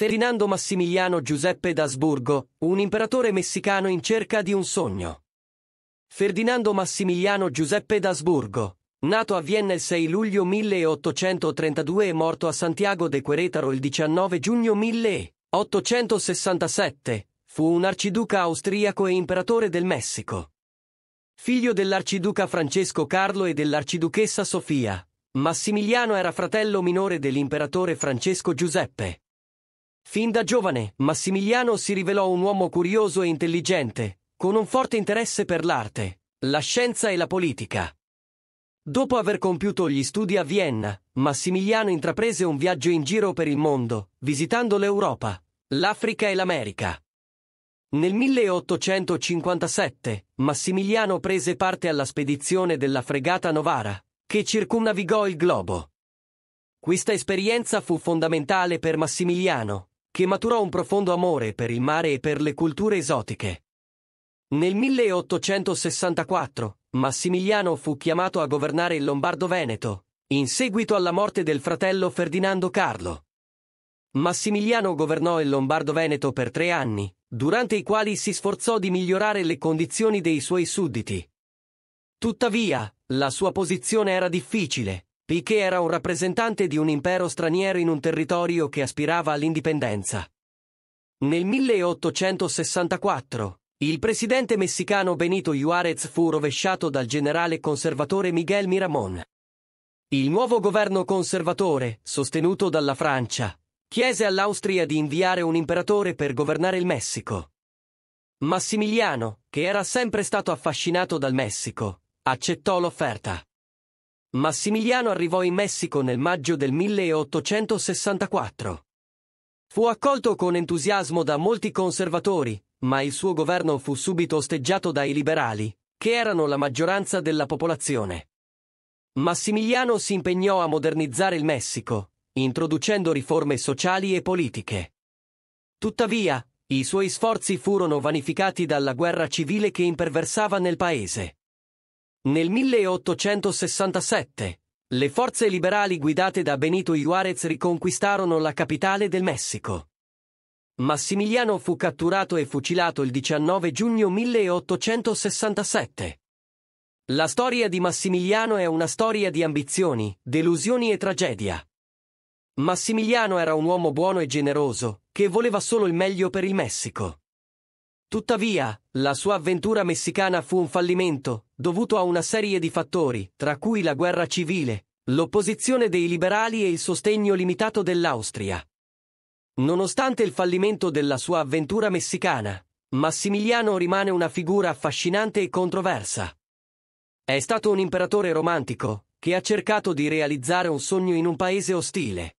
Ferdinando Massimiliano Giuseppe d'Asburgo, un imperatore messicano in cerca di un sogno. Ferdinando Massimiliano Giuseppe d'Asburgo, nato a Vienna il 6 luglio 1832 e morto a Santiago de Querétaro il 19 giugno 1867, fu un arciduca austriaco e imperatore del Messico. Figlio dell'arciduca Francesco Carlo e dell'arciduchessa Sofia, Massimiliano era fratello minore dell'imperatore Francesco Giuseppe. Fin da giovane, Massimiliano si rivelò un uomo curioso e intelligente, con un forte interesse per l'arte, la scienza e la politica. Dopo aver compiuto gli studi a Vienna, Massimiliano intraprese un viaggio in giro per il mondo, visitando l'Europa, l'Africa e l'America. Nel 1857 Massimiliano prese parte alla spedizione della fregata Novara, che circumnavigò il globo. Questa esperienza fu fondamentale per Massimiliano, che maturò un profondo amore per il mare e per le culture esotiche. Nel 1864, Massimiliano fu chiamato a governare il Lombardo-Veneto, in seguito alla morte del fratello Ferdinando Carlo. Massimiliano governò il Lombardo-Veneto per tre anni, durante i quali si sforzò di migliorare le condizioni dei suoi sudditi. Tuttavia, la sua posizione era difficile, Piché era un rappresentante di un impero straniero in un territorio che aspirava all'indipendenza. Nel 1864, il presidente messicano Benito Juarez fu rovesciato dal generale conservatore Miguel Miramón. Il nuovo governo conservatore, sostenuto dalla Francia, chiese all'Austria di inviare un imperatore per governare il Messico. Massimiliano, che era sempre stato affascinato dal Messico, accettò l'offerta. Massimiliano arrivò in Messico nel maggio del 1864. Fu accolto con entusiasmo da molti conservatori, ma il suo governo fu subito osteggiato dai liberali, che erano la maggioranza della popolazione. Massimiliano si impegnò a modernizzare il Messico, introducendo riforme sociali e politiche. Tuttavia, i suoi sforzi furono vanificati dalla guerra civile che imperversava nel paese. Nel 1867, le forze liberali guidate da Benito Juárez riconquistarono la capitale del Messico. Massimiliano fu catturato e fucilato il 19 giugno 1867. La storia di Massimiliano è una storia di ambizioni, delusioni e tragedia. Massimiliano era un uomo buono e generoso, che voleva solo il meglio per il Messico. Tuttavia, la sua avventura messicana fu un fallimento, dovuto a una serie di fattori, tra cui la guerra civile, l'opposizione dei liberali e il sostegno limitato dell'Austria. Nonostante il fallimento della sua avventura messicana, Massimiliano rimane una figura affascinante e controversa. È stato un imperatore romantico, che ha cercato di realizzare un sogno in un paese ostile.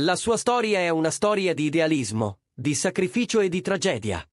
La sua storia è una storia di idealismo, di sacrificio e di tragedia.